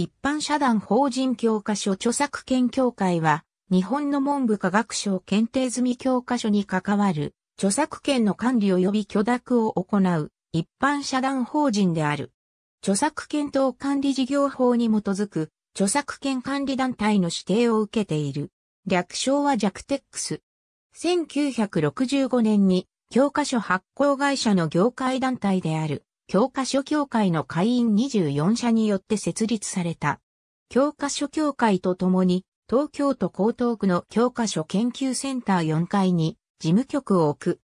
一般社団法人教科書著作権協会は、日本の文部科学省検定済み教科書に関わる、著作権の管理及び許諾を行う、一般社団法人である。著作権等管理事業法に基づく、著作権管理団体の指定を受けている。略称はジャクテックス。1965年に、教科書発行会社の業界団体である。教科書協会の会員24社によって設立された。教科書協会とともに、東京都江東区の教科書研究センター4階に事務局を置く。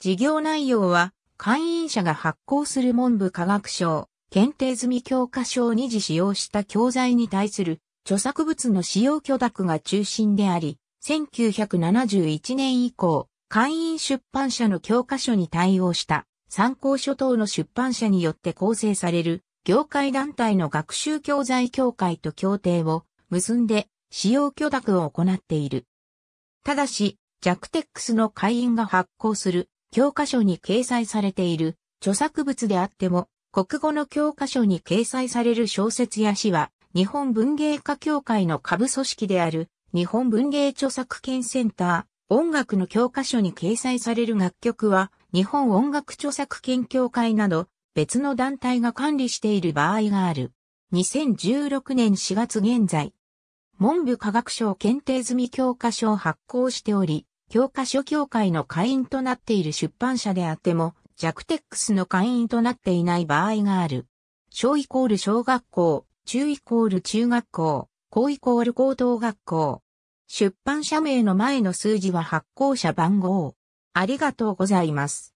事業内容は、会員者が発行する文部科学省、検定済み教科書を二次使用した教材に対する著作物の使用許諾が中心であり、1971年以降、会員出版社の教科書に対応した参考書等の出版社によって構成される業界団体の学習教材協会と協定を結んで使用許諾を行っている。ただし、ジャクテックスの会員が発行する教科書に掲載されている著作物であっても、国語の教科書に掲載される小説や詩は、日本文芸家協会の下部組織である日本文芸著作権センター、音楽の教科書に掲載される楽曲は、日本音楽著作研究会など別の団体が管理している場合がある。2016年4月現在、文部科学省検定済み教科書を発行しており、教科書協会の会員となっている出版社であっても、ジャクテックスの会員となっていない場合がある。小イコール小学校、中イコール中学校、高イコール高等学校。出版社名の前の数字は発行者番号。ありがとうございます。